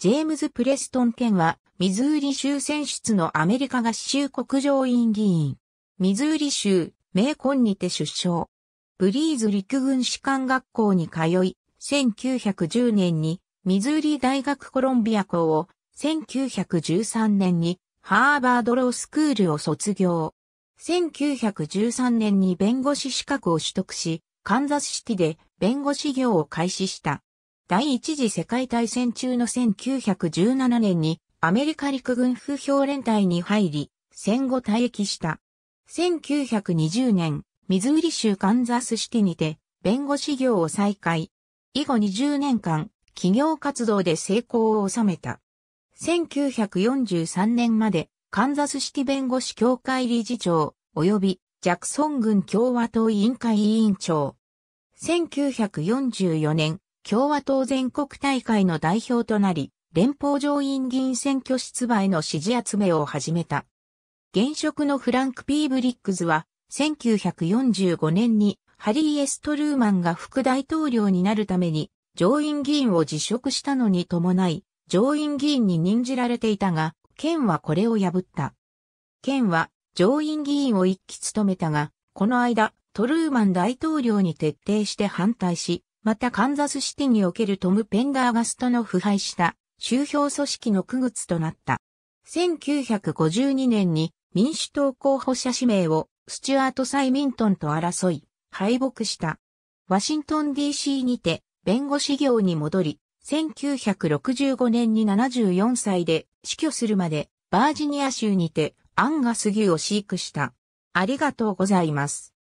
ジェームズ・プレストン県は、ミズーリ州選出のアメリカ合衆国上院議員。ミズーリ州、メコンにて出生。ブリーズ陸軍士官学校に通い、1910年にミズーリ大学コロンビア校を、1913年にハーバードロースクールを卒業。1913年に弁護士資格を取得し、カンザスシティで弁護士業を開始した。第一次世界大戦中の1917年にアメリカ陸軍風評連隊に入り、戦後退役した。1920年、ミズーリ州カンザスシティにて弁護士業を再開。以後20年間、企業活動で成功を収めた。1943年までカンザスシティ弁護士協会理事長及びジャクソン軍共和党委員会委員長。1944年、共和党全国大会の代表となり、連邦上院議員選挙出馬への支持集めを始めた。現職のフランク・ P・ ブリックズは、1945年にハリー・エストルーマンが副大統領になるために、上院議員を辞職したのに伴い、上院議員に任じられていたが、県はこれを破った。県は上院議員を一期務めたが、この間、トルーマン大統領に徹底して反対し、またカンザスシティにおけるトム・ペンダーガストの腐敗した周票組織の区靴となった。1952年に民主党候補者指名をスチュアート・サイミントンと争い、敗北した。ワシントン DC にて弁護士業に戻り、1965年に74歳で死去するまでバージニア州にてアンガス牛を飼育した。ありがとうございます。